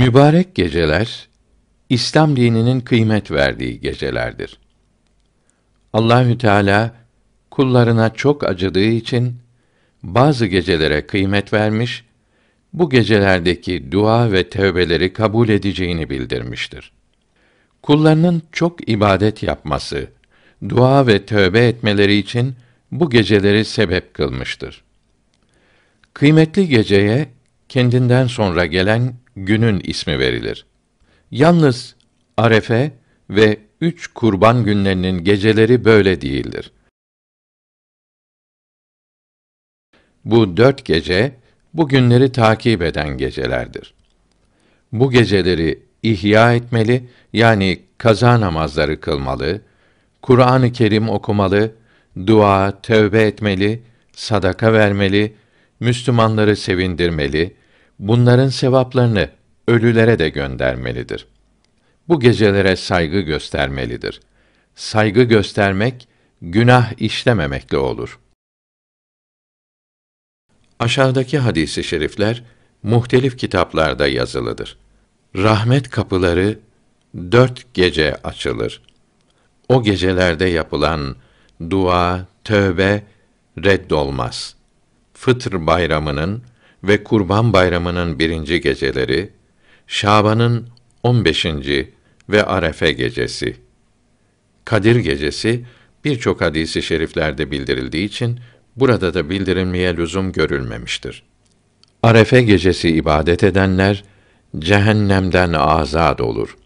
Mübarek geceler İslam dininin kıymet verdiği gecelerdir. Allahü Teala kullarına çok acıdığı için bazı gecelere kıymet vermiş, bu gecelerdeki dua ve tevbeleri kabul edeceğini bildirmiştir. Kullarının çok ibadet yapması, dua ve tövbe etmeleri için bu geceleri sebep kılmıştır. Kıymetli geceye kendinden sonra gelen günün ismi verilir. Yalnız Arefe ve üç kurban günlerinin geceleri böyle değildir. Bu dört gece, bu günleri takip eden gecelerdir. Bu geceleri ihya etmeli, yani kaza namazları kılmalı, Kur'an-ı Kerim okumalı, dua, tövbe etmeli, sadaka vermeli, Müslümanları sevindirmeli, bunların sevaplarını ölülere de göndermelidir. Bu gecelere saygı göstermelidir. Saygı göstermek günah işlememekle olur. Aşağıdaki hadisi şerifler muhtelif kitaplarda yazılıdır. Rahmet kapıları dört gece açılır. O gecelerde yapılan dua, tövbe reddolmaz. Fıtr bayramının ve Kurban Bayramı'nın birinci geceleri, Şaban'ın 15. ve Arefe gecesi. Kadir gecesi birçok hadisi şeriflerde bildirildiği için burada da bildirilmeye lüzum görülmemiştir. Arefe gecesi ibadet edenler cehennemden azad olur.